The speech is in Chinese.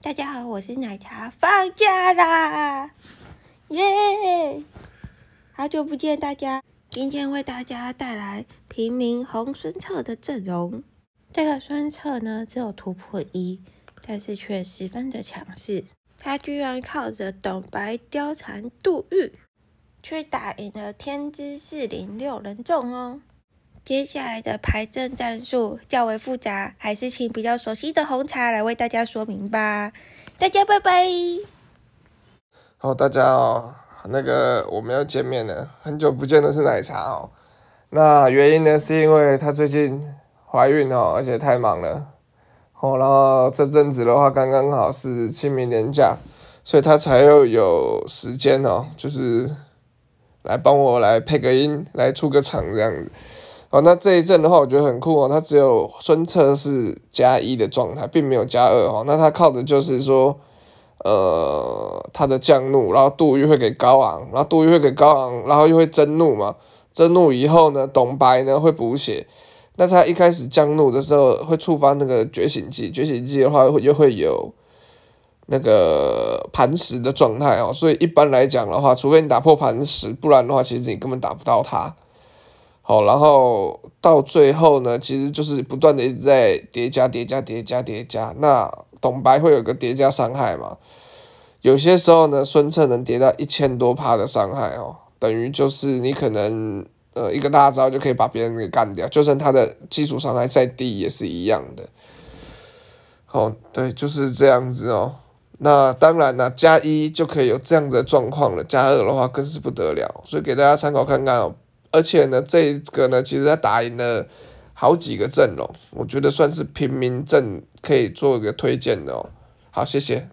大家好，我是奶茶，放假啦，耶！好久不见，大家，今天为大家带来平民红孙策的阵容。这个孙策呢，只有突破一，但是却十分的强势。他居然靠着董白、貂蝉、杜玉，去打赢了天之四灵六人众哦。接下来的排阵战术较为复杂，还是请比较熟悉的红茶来为大家说明吧。大家拜拜。好，大家哦，那个我们要见面了，很久不见的是奶茶哦。那原因呢，是因为她最近怀孕哦，而且太忙了哦。然后这阵子的话，刚刚好是清明年假，所以她才又有时间哦，就是来帮我来配个音，来出个场这样子。哦，那这一阵的话，我觉得很酷哦。他只有孙策是加一的状态，并没有加二哦。那他靠的就是说，呃，他的降怒，然后杜玉会给高昂，然后杜玉会给高昂，然后又会增怒嘛。增怒以后呢，董白呢会补血。那他一开始降怒的时候，会触发那个觉醒剂，觉醒剂的话，又会有那个磐石的状态哦。所以一般来讲的话，除非你打破磐石，不然的话，其实你根本打不到他。好，然后到最后呢，其实就是不断的一直在叠加叠加叠加叠加。那董白会有个叠加伤害嘛？有些时候呢，孙策能叠到一千多帕的伤害哦，等于就是你可能呃一个大招就可以把别人给干掉，就算他的基础伤害再低也是一样的。好，对，就是这样子哦。那当然了，加一就可以有这样的状况了，加二的话更是不得了。所以给大家参考看看哦。而且呢，这个呢，其实他打赢了好几个阵容，我觉得算是平民阵可以做一个推荐的哦。好，谢谢。